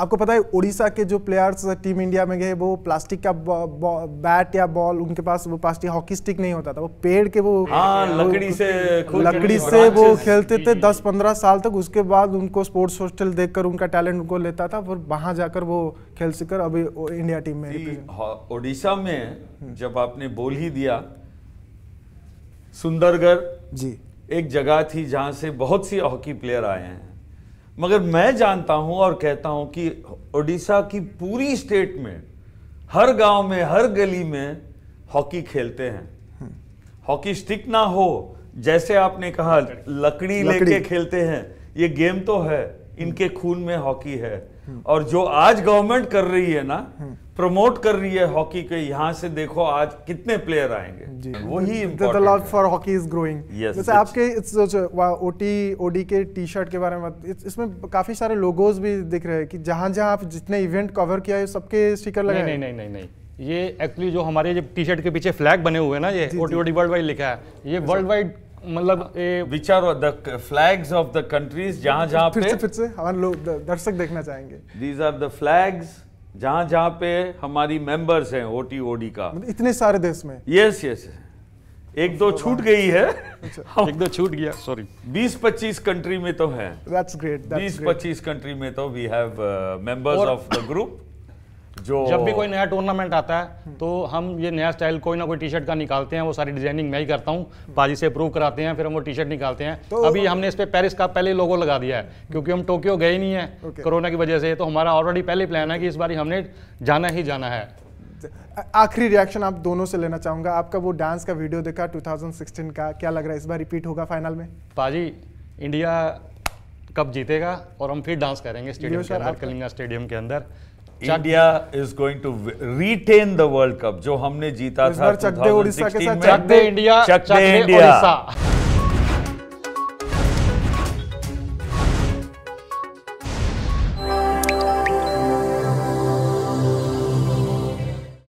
आपको पता है उड़ीसा के जो प्लेयर्स टीम इंडिया में गए वो प्लास्टिक का बैट या बॉल उनके पास वो प्लास्टिक हॉकी स्टिक नहीं होता था वो पेड़ के वो हाँ, लकड़ी से लकड़ी से वो खेलते थे दस पंद्रह साल तक उसके बाद उनको स्पोर्ट्स हॉस्टल देखकर उनका टैलेंट उनको लेता था फिर वहां जाकर वो खेल सीकर अभी इंडिया टीम में उड़ीसा में हम्म। जब आपने बोल ही दिया सुंदरगढ़ जी एक जगह थी जहाँ से बहुत सी हॉकी प्लेयर आए हैं मगर मैं जानता हूं और कहता हूं कि ओडिशा की पूरी स्टेट में हर गांव में हर गली में हॉकी खेलते हैं हॉकी स्टिक ना हो जैसे आपने कहा लकड़ी, लकड़ी। लेके खेलते हैं ये गेम तो है इनके खून में हॉकी है और जो आज गवर्नमेंट कर रही है ना प्रमोट कर रही है हॉकी के यहाँ से देखो आज कितने प्लेयर आएंगे वही love for hockey is growing जैसे आपके ओटी ओडी के टी शर्ट के बारे में इसमें काफी सारे लोगोज भी दिख रहे हैं कि जहां जहां आप जितने इवेंट कवर किया है सबके स्टिकर लगे नहीं नहीं नहीं नहीं ये एक्चुअली जो हमारे टी शर्ट के पीछे फ्लैग बने हुए हैं ना ये ओटी ओडी वर्ल्ड वाइड लिखा है ये वर्ल्ड वाइड मतलब which are the flags of the countries जहां जहां पे फिर से फिर से हमारे लोग दर्शक देखना चाहेंगे दीज आर द फ्लैग्स जहां जहां पे हमारी मेंबर्स हैं ओटी ओडी का मतलब इतने सारे देश में यस यस एक दो छूट अच्छा। गई है अच्छा। हाँ। एक दो छूट गया सॉरी बीस पच्चीस कंट्री में तो है दैट्स ग्रेट 20 25 कंट्री में तो we have members of the group जो जब भी कोई नया टूर्नामेंट आता है तो हम ये नया स्टाइल कोई ना कोई टी शर्ट का निकालते हैं वो सारी डिजाइनिंग मैं ही करता हूँ बाजी से अप्रूव कराते हैं फिर हम वो टी शर्ट निकालते हैं तो अभी हमने इस पर पेरिस का पहले लोगो लगा दिया है हम्म। क्योंकि हम टोक्यो गए नहीं है कोरोना की वजह से तो हमारा ऑलरेडी पहले प्लान है कि इस बार हमने जाना ही जाना है आखिरी रिएक्शन आप दोनों से लेना चाहूंगा आपका वो डांस का वीडियो देखा 2016 का क्या लग रहा है इस बार रिपीट होगा फाइनल में पाजी इंडिया कब जीतेगा और हम फिर डांस करेंगे स्टेडियम के अंदर कलिंगा स्टेडियम के अंदर India is going to retain the world cup जो हमने जीता था चक दे इंडिया चक दे इंडिया